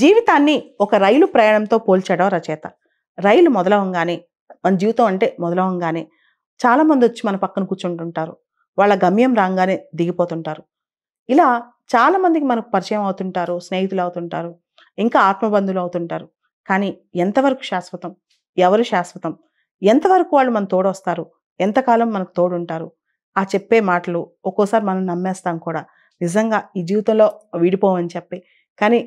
జీవితాన్ని ఒక రైలు ప్రయాణంతో పోల్చడం రచయిత రైలు మొదలవంగానే మన జీవితం అంటే మొదలవంగానే చాలామంది వచ్చి మన పక్కన కూర్చుంటుంటారు వాళ్ళ గమ్యం రాగానే దిగిపోతుంటారు ఇలా చాలామందికి మనకు పరిచయం అవుతుంటారు స్నేహితులు అవుతుంటారు ఇంకా ఆత్మబంధువులు అవుతుంటారు కానీ ఎంతవరకు శాశ్వతం ఎవరు శాశ్వతం ఎంతవరకు వాళ్ళు మన తోడొస్తారు ఎంతకాలం మనకు తోడుంటారు ఆ చెప్పే మాటలు ఒక్కోసారి మనం నమ్మేస్తాం కూడా నిజంగా ఈ జీవితంలో విడిపోవని చెప్పి కానీ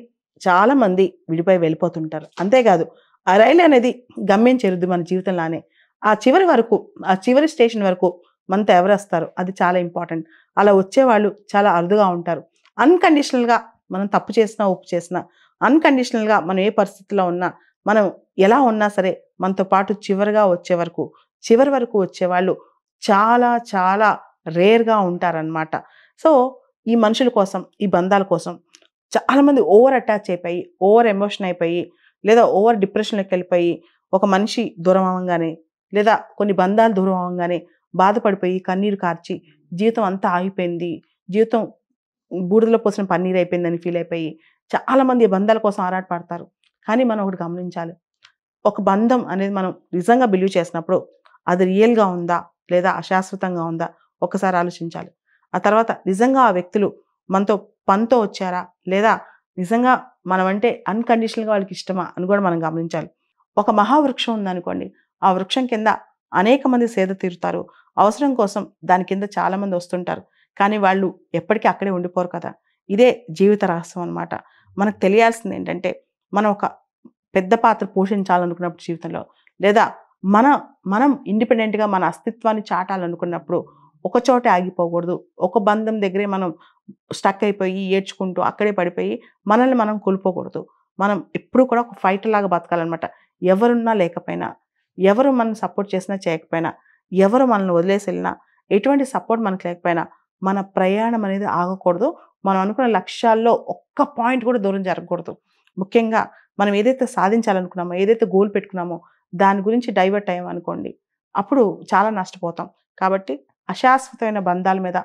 చాలామంది విడిపోయి వెళ్ళిపోతుంటారు అంతేకాదు ఆ రైలు అనేది గమ్యం చేరుద్ది మన జీవితంలోనే ఆ చివరి వరకు ఆ చివరి స్టేషన్ వరకు మనతో ఎవరు వస్తారు అది చాలా ఇంపార్టెంట్ అలా వచ్చేవాళ్ళు చాలా అరుదుగా ఉంటారు అన్కండిషనల్గా మనం తప్పు చేసినా ఉప్పు చేసినా అన్కండిషనల్గా మనం ఏ పరిస్థితిలో ఉన్నా మనం ఎలా ఉన్నా సరే మనతో పాటు చివరిగా వచ్చే వరకు చివరి వరకు వచ్చేవాళ్ళు చాలా చాలా రేర్గా ఉంటారనమాట సో ఈ మనుషుల కోసం ఈ బంధాల కోసం చాలామంది ఓవర్ అటాచ్ అయిపోయి ఓవర్ ఎమోషన్ అయిపోయి లేదా ఓవర్ డిప్రెషన్లోకి వెళ్ళిపోయి ఒక మనిషి దూరం అవ్వగానే లేదా కొన్ని బంధాలు దూరం అవ్వగానే బాధపడిపోయి కన్నీరు కార్చి జీవితం అంతా ఆగిపోయింది జీవితం బూడిదలో పోసిన పన్నీరు అయిపోయిందని ఫీల్ అయిపోయి చాలామంది బంధాల కోసం ఆరాటపడతారు కానీ మనం ఒకటి గమనించాలి ఒక బంధం అనేది మనం నిజంగా బిలీవ్ చేసినప్పుడు అది రియల్గా ఉందా లేదా అశాశ్వతంగా ఉందా ఒకసారి ఆలోచించాలి ఆ తర్వాత నిజంగా ఆ వ్యక్తులు మనతో పనితో వచ్చారా లేదా నిజంగా మనం అంటే అన్కండిషనల్గా వాళ్ళకి ఇష్టమా అని కూడా మనం గమనించాలి ఒక మహావృక్షం ఉందనుకోండి ఆ వృక్షం కింద అనేక మంది సేద తీరుతారు అవసరం కోసం దాని కింద చాలామంది వస్తుంటారు కానీ వాళ్ళు ఎప్పటికీ అక్కడే ఉండిపోరు కదా ఇదే జీవిత రహస్యం అనమాట మనకు తెలియాల్సింది ఏంటంటే మనం ఒక పెద్ద పాత్ర పోషించాలనుకున్నప్పుడు జీవితంలో లేదా మన మనం ఇండిపెండెంట్గా మన అస్తిత్వాన్ని చాటాలనుకున్నప్పుడు ఒక చోట ఆగిపోకూడదు ఒక బంధం దగ్గరే మనం స్టక్ అయిపోయి ఏడ్చుకుంటూ అక్కడే పడిపోయి మనల్ని మనం కోల్పోకూడదు మనం ఎప్పుడు కూడా ఒక ఫైట్ లాగా బతకాలన్నమాట ఎవరున్నా లేకపోయినా ఎవరు మనం సపోర్ట్ చేసినా చేయకపోయినా ఎవరు మనల్ని వదిలేసి వెళ్ళినా ఎటువంటి సపోర్ట్ మనకు లేకపోయినా మన ప్రయాణం అనేది ఆగకూడదు మనం అనుకున్న లక్ష్యాల్లో ఒక్క పాయింట్ కూడా దూరం జరగకూడదు ముఖ్యంగా మనం ఏదైతే సాధించాలనుకున్నామో ఏదైతే గోల్ పెట్టుకున్నామో దాని గురించి డైవర్ట్ అయ్యాం అనుకోండి అప్పుడు చాలా నష్టపోతాం కాబట్టి అశాశ్వతమైన బంధాల మీద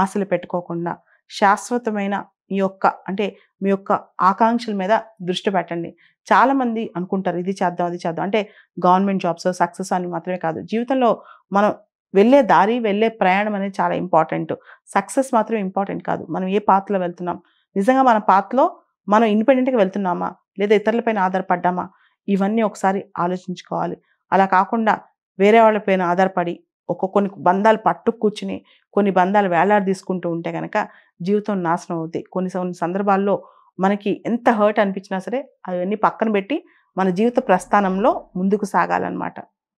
ఆశలు పెట్టుకోకుండా శాశ్వతమైన మీ యొక్క అంటే మీ యొక్క ఆకాంక్షల మీద దృష్టి పెట్టండి చాలామంది అనుకుంటారు ఇది చేద్దాం అది చేద్దాం అంటే గవర్నమెంట్ జాబ్స్ సక్సెస్ అని మాత్రమే కాదు జీవితంలో మనం వెళ్ళే దారి వెళ్ళే ప్రయాణం అనేది చాలా ఇంపార్టెంట్ సక్సెస్ మాత్రం ఇంపార్టెంట్ కాదు మనం ఏ పాత్రలో వెళ్తున్నాం నిజంగా మన పాత్రలో మనం ఇండిపెండెంట్గా వెళ్తున్నామా లేదా ఇతరులపైన ఆధారపడ్డామా ఇవన్నీ ఒకసారి ఆలోచించుకోవాలి అలా కాకుండా వేరే వాళ్ళపైన ఆధారపడి ఒక్కొక్క కొన్ని బంధాలు పట్టు కూర్చుని కొన్ని బంధాలు వేలాడ తీసుకుంటూ ఉంటే కనుక జీవితం నాశనం అవుతాయి కొన్ని కొన్ని సందర్భాల్లో మనకి ఎంత హర్ట్ అనిపించినా సరే అవన్నీ పక్కన పెట్టి మన జీవిత ప్రస్థానంలో ముందుకు సాగాలన్నమాట